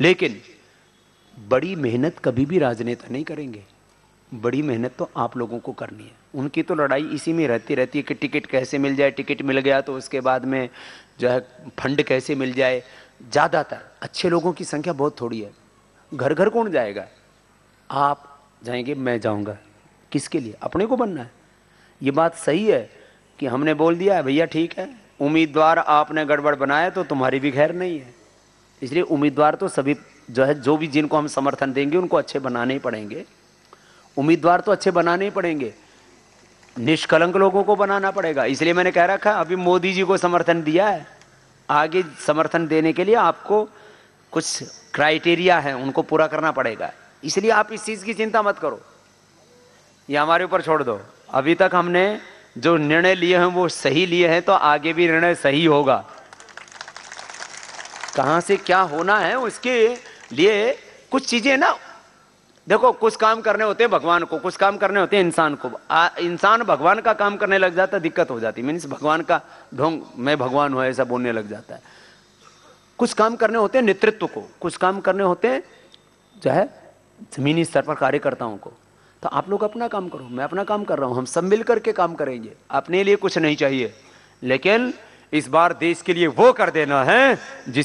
लेकिन बड़ी मेहनत कभी भी राजनेता नहीं करेंगे बड़ी मेहनत तो आप लोगों को करनी है उनकी तो लड़ाई इसी में रहती रहती है कि टिकट कैसे मिल जाए टिकट मिल गया तो उसके बाद में जो है फंड कैसे मिल जाए ज़्यादातर अच्छे लोगों की संख्या बहुत थोड़ी है घर घर कौन जाएगा आप जाएंगे मैं जाऊंगा किसके लिए अपने को बनना है ये बात सही है कि हमने बोल दिया भैया ठीक है उम्मीदवार आपने गड़बड़ बनाया तो तुम्हारी भी खैर नहीं है इसलिए उम्मीदवार तो सभी जो है जो भी जिनको हम समर्थन देंगे उनको अच्छे बनाने ही पड़ेंगे उम्मीदवार तो अच्छे बनाने ही पड़ेंगे निष्कलंक लोगों को बनाना पड़ेगा इसलिए मैंने कह रखा अभी मोदी जी को समर्थन दिया है आगे समर्थन देने के लिए आपको कुछ क्राइटेरिया है उनको पूरा करना पड़ेगा इसलिए आप इस चीज़ की चिंता मत करो ये हमारे ऊपर छोड़ दो अभी तक हमने जो निर्णय लिए हैं वो सही लिए हैं तो आगे भी निर्णय सही होगा कहाँ से क्या होना है उसके लिए कुछ चीजें ना देखो कुछ काम करने होते हैं भगवान को कुछ काम करने होते हैं इंसान को इंसान भगवान का काम करने लग जाता दिक्कत हो जाती मीन्स भगवान का ढोंग मैं भगवान हूँ ऐसा बोलने लग जाता है कुछ काम करने होते हैं नेतृत्व को कुछ काम करने होते हैं जो है जमीनी स्तर पर कार्यकर्ताओं को तो आप लोग अपना काम करो मैं अपना काम कर रहा हूँ हम सब मिल करके काम करेंगे अपने लिए कुछ नहीं चाहिए लेकिन इस बार देश के लिए वो कर देना है जिस